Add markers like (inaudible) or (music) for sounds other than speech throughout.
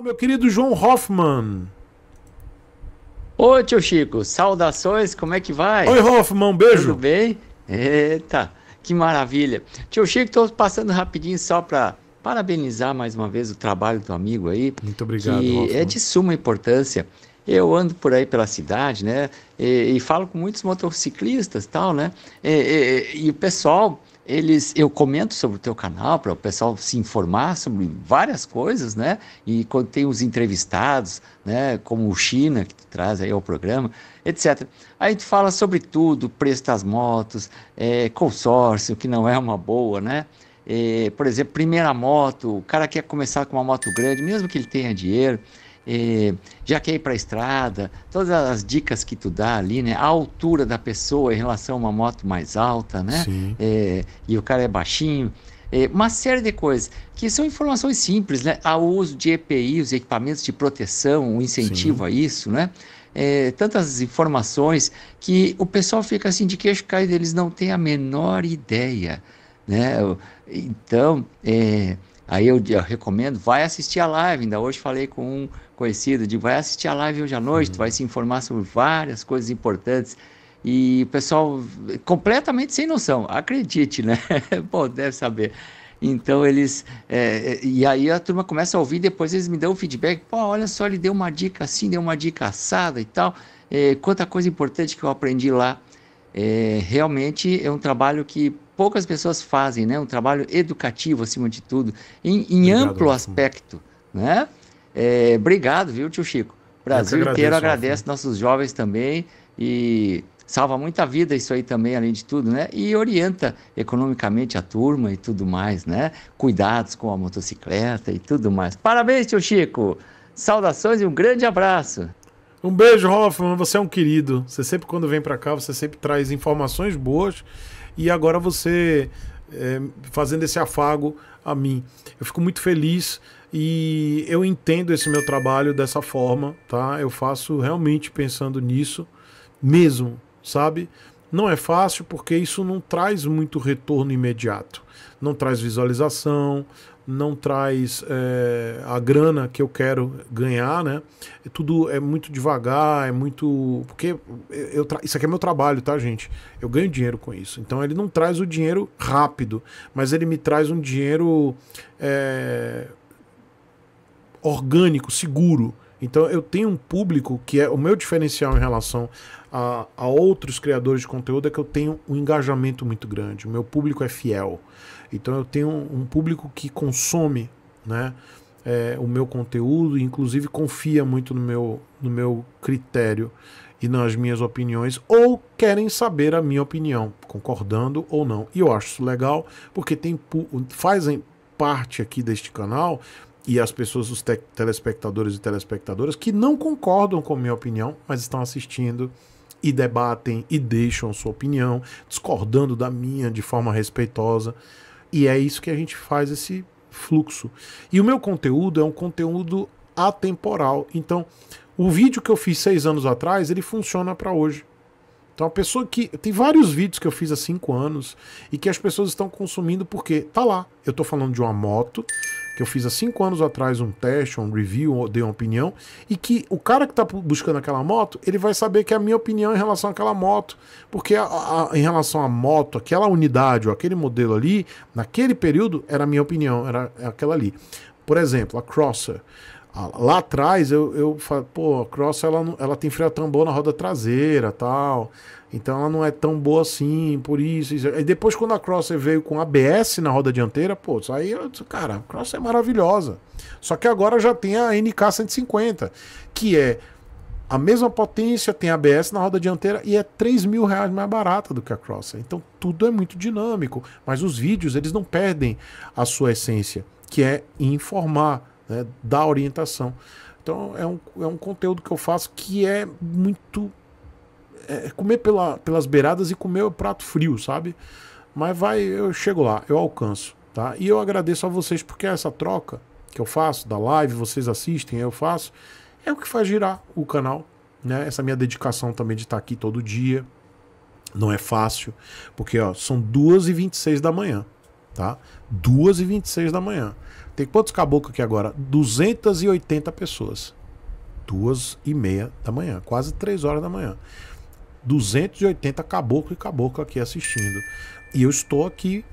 meu querido João Hoffman. Oi, tio Chico, saudações, como é que vai? Oi, Hoffman, um beijo. Tudo bem? Eita, que maravilha. Tio Chico, estou passando rapidinho só para parabenizar mais uma vez o trabalho do amigo aí. Muito obrigado. Que é de suma importância eu ando por aí pela cidade, né? E, e falo com muitos motociclistas, tal, né? E, e, e o pessoal eles eu comento sobre o teu canal para o pessoal se informar sobre várias coisas, né? E quando tem os entrevistados, né, como o China que tu traz aí ao programa, etc. Aí tu fala sobre tudo, preço das motos, é, consórcio, que não é uma boa, né? É, por exemplo, primeira moto, o cara quer começar com uma moto grande, mesmo que ele tenha dinheiro, eh, ir para a estrada, todas as dicas que tu dá ali, né? A altura da pessoa em relação a uma moto mais alta, né? Eh, e o cara é baixinho. Eh, uma série de coisas que são informações simples, né? o uso de EPI, os equipamentos de proteção, o incentivo Sim. a isso, né? É, tantas informações que o pessoal fica assim de queixo caído, eles não têm a menor ideia, né? Então, é, Aí eu, eu, recomendo, vai assistir a live. Ainda hoje falei com um conhecido, de vai assistir a live hoje à noite, uhum. tu vai se informar sobre várias coisas importantes. E o pessoal completamente sem noção, acredite, né? (laughs) Pô, deve saber. Então eles. É, é, e aí a turma começa a ouvir, depois eles me dão o feedback. Pô, olha só, ele deu uma dica assim, deu uma dica assada e tal. É, quanta coisa importante que eu aprendi lá. É, realmente é um trabalho que poucas pessoas fazem, né? Um trabalho educativo, acima de tudo, em, em obrigado, amplo aspecto, né? É, obrigado, viu, tio Chico? Brasil agradeço, inteiro agradece nossos jovens também e salva muita vida isso aí também, além de tudo, né? E orienta economicamente a turma e tudo mais, né? Cuidados com a motocicleta e tudo mais. Parabéns, tio Chico! Saudações e um grande abraço! Um beijo, Hoffman. Você é um querido. Você sempre, quando vem para cá, você sempre traz informações boas e agora você é, fazendo esse afago a mim. Eu fico muito feliz e eu entendo esse meu trabalho dessa forma, tá? Eu faço realmente pensando nisso mesmo, sabe? Não é fácil porque isso não traz muito retorno imediato. Não traz visualização, não traz é, a grana que eu quero ganhar, né? Tudo é muito devagar, é muito. Porque eu tra... isso aqui é meu trabalho, tá, gente? Eu ganho dinheiro com isso. Então ele não traz o dinheiro rápido, mas ele me traz um dinheiro é... orgânico, seguro. Então eu tenho um público que é o meu diferencial em relação a, a, outros criadores de conteúdo é que eu tenho um engajamento muito grande. O meu público é fiel. Então eu tenho um, público que consome né, é, o meu conteúdo inclusive confia muito no meu, no meu critério e nas minhas opiniões ou querem saber a minha opinião, concordando ou não. E eu acho isso legal porque tem fazem parte aqui deste canal e as pessoas, os telespectadores e telespectadoras que não concordam com minha opinião, mas estão assistindo e debatem e deixam sua opinião, discordando da minha de forma respeitosa. E é isso que a gente faz esse fluxo. E o meu conteúdo é um conteúdo atemporal. Então, o vídeo que eu fiz seis anos atrás, ele funciona para hoje. Então, a pessoa que. Tem vários vídeos que eu fiz há cinco anos e que as pessoas estão consumindo porque tá lá. Eu estou falando de uma moto que eu fiz há cinco anos atrás um teste, um review, dei uma opinião, e que o cara que está buscando aquela moto, ele vai saber que é a minha opinião em relação àquela moto. Porque a, a, em relação à moto, aquela unidade ou aquele modelo ali, naquele período, era a minha opinião, era é aquela ali. Por exemplo, a Crosser. Lá atrás eu, eu falo, pô, a Cross ela, ela tem freio tão tambor na roda traseira tal. Então ela não é tão boa assim, por isso. isso. E depois quando a Crosser veio com ABS na roda dianteira, pô, isso aí, eu disse, cara, a Crosser é maravilhosa. Só que agora já tem a NK 150, que é a mesma potência, tem ABS na roda dianteira e é 3 mil reais mais barata do que a Crosser. Então tudo é muito dinâmico, mas os vídeos eles não perdem a sua essência, que é informar né, da orientação. Então é um, é um conteúdo que eu faço que é muito. É, é comer pela, pelas beiradas e comer o prato frio, sabe? Mas vai, eu chego lá, eu alcanço. Tá? E eu agradeço a vocês porque essa troca que eu faço, da live, vocês assistem, eu faço, é o que faz girar o canal. Né? Essa minha dedicação também de estar aqui todo dia. Não é fácil, porque ó, são 2h26 da manhã. Tá? 2h26 da manhã. Tem quantos caboclos aqui agora? 280 pessoas. 2h30 da manhã, quase 3 horas da manhã. 280 caboclos e caboclos aqui assistindo. E eu estou aqui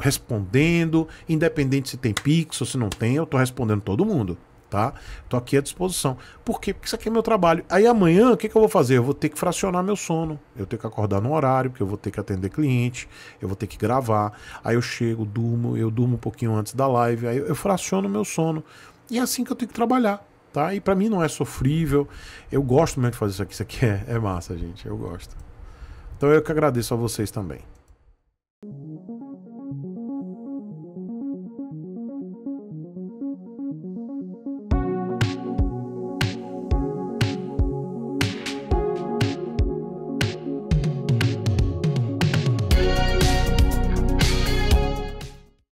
respondendo, independente se tem pix ou se não tem, eu estou respondendo todo mundo tá? Tô aqui à disposição. Por quê? Porque isso aqui é meu trabalho. Aí amanhã, o que, que eu vou fazer? Eu vou ter que fracionar meu sono. Eu tenho que acordar no horário, porque eu vou ter que atender cliente, eu vou ter que gravar. Aí eu chego, durmo, eu durmo um pouquinho antes da live, aí eu fraciono meu sono. E é assim que eu tenho que trabalhar, tá? E para mim não é sofrível. Eu gosto mesmo de fazer isso aqui. Isso aqui é, é massa, gente. Eu gosto. Então eu que agradeço a vocês também.